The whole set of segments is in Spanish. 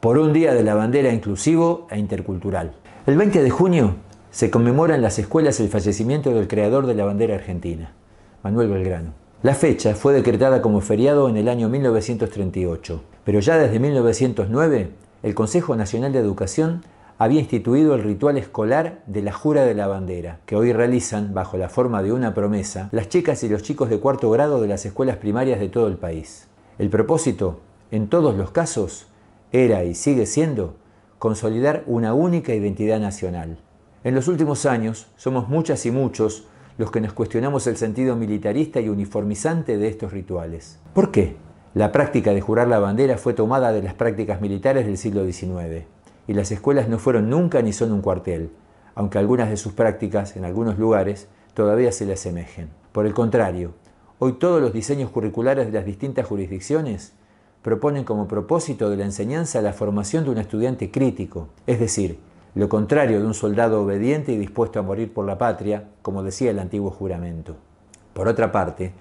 por un Día de la Bandera inclusivo e intercultural. El 20 de junio se conmemora en las escuelas el fallecimiento del creador de la bandera argentina, Manuel Belgrano. La fecha fue decretada como feriado en el año 1938, pero ya desde 1909 el Consejo Nacional de Educación había instituido el ritual escolar de la Jura de la Bandera, que hoy realizan, bajo la forma de una promesa, las chicas y los chicos de cuarto grado de las escuelas primarias de todo el país. El propósito, en todos los casos, era y sigue siendo consolidar una única identidad nacional. En los últimos años somos muchas y muchos los que nos cuestionamos el sentido militarista y uniformizante de estos rituales. ¿Por qué? La práctica de jurar la bandera fue tomada de las prácticas militares del siglo XIX, y las escuelas no fueron nunca ni son un cuartel, aunque algunas de sus prácticas en algunos lugares todavía se le asemejen. Por el contrario, hoy todos los diseños curriculares de las distintas jurisdicciones proponen como propósito de la enseñanza la formación de un estudiante crítico, es decir, lo contrario de un soldado obediente y dispuesto a morir por la patria, como decía el antiguo juramento. Por otra parte,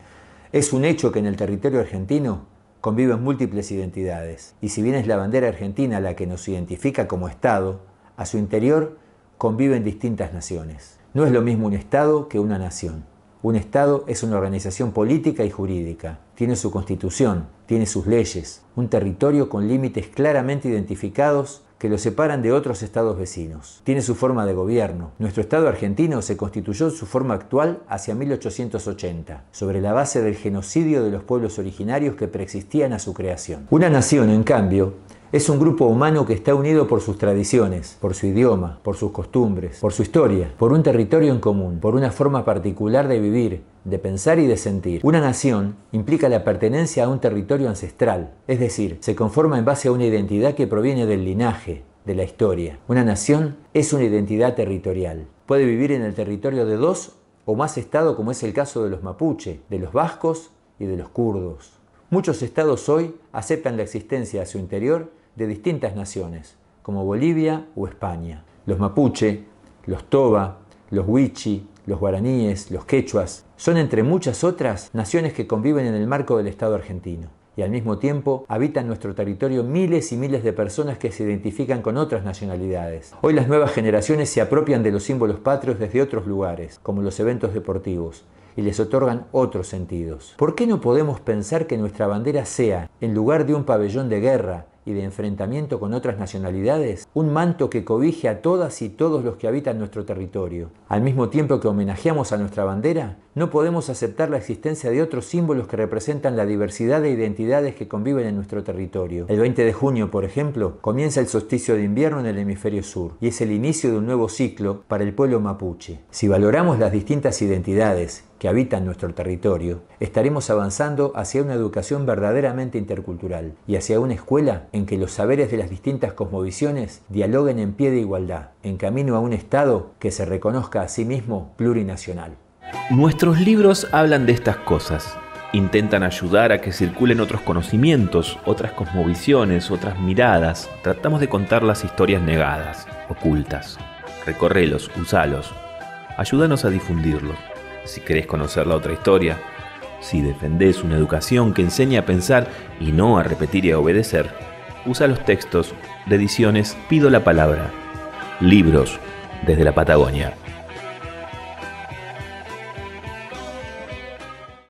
es un hecho que en el territorio argentino conviven múltiples identidades, y si bien es la bandera argentina la que nos identifica como Estado, a su interior conviven distintas naciones. No es lo mismo un Estado que una nación. Un Estado es una organización política y jurídica. Tiene su constitución, tiene sus leyes, un territorio con límites claramente identificados que lo separan de otros estados vecinos. Tiene su forma de gobierno. Nuestro Estado argentino se constituyó en su forma actual hacia 1880, sobre la base del genocidio de los pueblos originarios que preexistían a su creación. Una nación, en cambio, es un grupo humano que está unido por sus tradiciones, por su idioma, por sus costumbres, por su historia, por un territorio en común, por una forma particular de vivir, de pensar y de sentir. Una nación implica la pertenencia a un territorio ancestral, es decir, se conforma en base a una identidad que proviene del linaje, de la historia. Una nación es una identidad territorial. Puede vivir en el territorio de dos o más estados como es el caso de los mapuche, de los vascos y de los kurdos. Muchos estados hoy aceptan la existencia a su interior de distintas naciones, como Bolivia o España. Los mapuche, los toba, los huichi, los guaraníes, los quechuas, son entre muchas otras naciones que conviven en el marco del Estado argentino. Y al mismo tiempo habitan nuestro territorio miles y miles de personas que se identifican con otras nacionalidades. Hoy las nuevas generaciones se apropian de los símbolos patrios desde otros lugares, como los eventos deportivos, y les otorgan otros sentidos. ¿Por qué no podemos pensar que nuestra bandera sea, en lugar de un pabellón de guerra, y de enfrentamiento con otras nacionalidades, un manto que cobije a todas y todos los que habitan nuestro territorio. Al mismo tiempo que homenajeamos a nuestra bandera, no podemos aceptar la existencia de otros símbolos que representan la diversidad de identidades que conviven en nuestro territorio. El 20 de junio, por ejemplo, comienza el solsticio de invierno en el hemisferio sur y es el inicio de un nuevo ciclo para el pueblo mapuche. Si valoramos las distintas identidades que habitan nuestro territorio, estaremos avanzando hacia una educación verdaderamente intercultural y hacia una escuela en que los saberes de las distintas cosmovisiones dialoguen en pie de igualdad, en camino a un Estado que se reconozca a sí mismo plurinacional. Nuestros libros hablan de estas cosas. Intentan ayudar a que circulen otros conocimientos, otras cosmovisiones, otras miradas. Tratamos de contar las historias negadas, ocultas. Recorrelos, usalos. Ayúdanos a difundirlos si querés conocer la otra historia, si defendés una educación que enseña a pensar y no a repetir y a obedecer, usa los textos de ediciones Pido la Palabra, libros desde la Patagonia.